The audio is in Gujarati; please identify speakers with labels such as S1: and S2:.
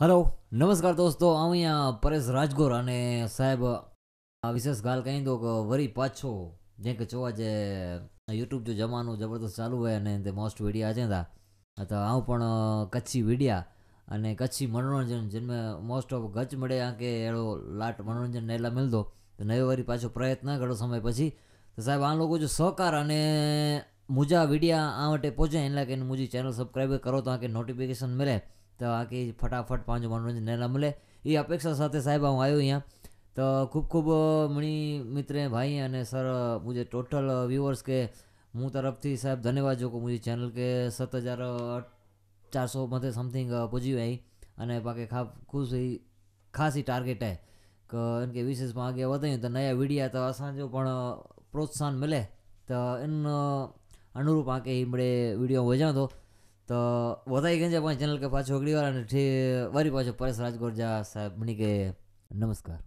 S1: હલો નમસ્કાર દોસ્તો હું અહીંયા પરેશ રાજગોર અને સાહેબ વિશેષ ગાલ કહી દો કે વરી પાછો જે કે જોવા જે યુટ્યુબ જો જમાનું જબરદસ્ત ચાલુ હોય અને તે મોસ્ટ વિડીયા છે તા તો આવું પણ કચ્છી વિડીયા અને કચ્છી મનોરંજન જેને મોસ્ટ ઓફ ગચ મળે આ કે એડો લાટ મનોરંજન નેલા મિલતો તો નવી વારી પાછો પ્રયત્ન ઘણો સમય પછી તો સાહેબ આ લોકો જો સહકાર અને મુજા વિડીયા આ માટે પહોંચે એટલે કે મુજી ચેનલ સબસ્ક્રાઈબ કરો તો આ કે નોટિફિકેશન મળે તો આખી ફટાફટ પાંચ મનોરંજન મળે એ અપેક્ષા સાથે સાહેબ હું આવ્યો અહીંયા તો ખૂબ ખૂબ મણી મિત્રે ભાઈ અને સર મુજે ટોટલ વ્યૂઅર્સ કે હું તરફથી સાહેબ ધન્યવાદ જો કે મુજબ ચેનલ કે સત હજાર ચારસો મતે સમથિંગ પૂજી આવી અને બાકી ખા ખુશ ખાસી ટાર્ગેટ હે કે વિશેષમાં આગળ વધાયું તો નયા વિડીયા તો અસાંજો પણ પ્રોત્સાહન મળે તો એનું અનુરૂપ આંકે હિમડે વિડીયો વજાતો તો વધાઈ ગંજા પાંચ ચેનલ કે પાછો અગડીવાર અને વરી પાછો પરેશ જા સાહેબ બની કે નમસ્કાર